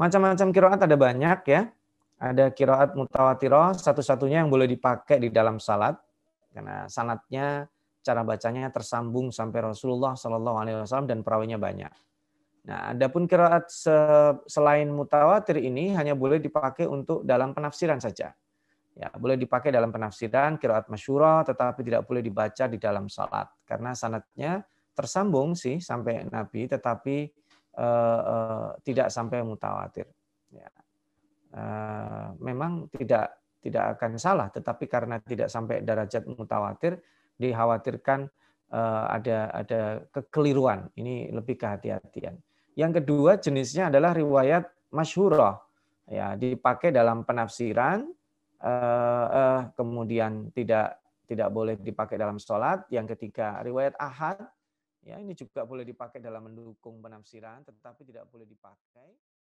Macam-macam kiroat ada banyak ya. Ada kiroat mutawatiroh, satu-satunya yang boleh dipakai di dalam salat. Karena sanatnya, cara bacanya tersambung sampai Rasulullah saw dan perawinya banyak. Nah, adapun kiroat se selain mutawatir ini hanya boleh dipakai untuk dalam penafsiran saja. Ya, boleh dipakai dalam penafsiran kiroat masyura tetapi tidak boleh dibaca di dalam salat karena sanatnya tersambung sih sampai Nabi tetapi uh, tidak sampai mutawatir. Ya. Uh, memang tidak tidak akan salah, tetapi karena tidak sampai derajat mutawatir, dikhawatirkan uh, ada ada kekeliruan. Ini lebih kehati-hatian. Yang kedua jenisnya adalah riwayat masyhurah, ya dipakai dalam penafsiran, uh, uh, kemudian tidak tidak boleh dipakai dalam sholat. Yang ketiga riwayat ahad Ya, ini juga boleh dipakai dalam mendukung penafsiran, tetapi tidak boleh dipakai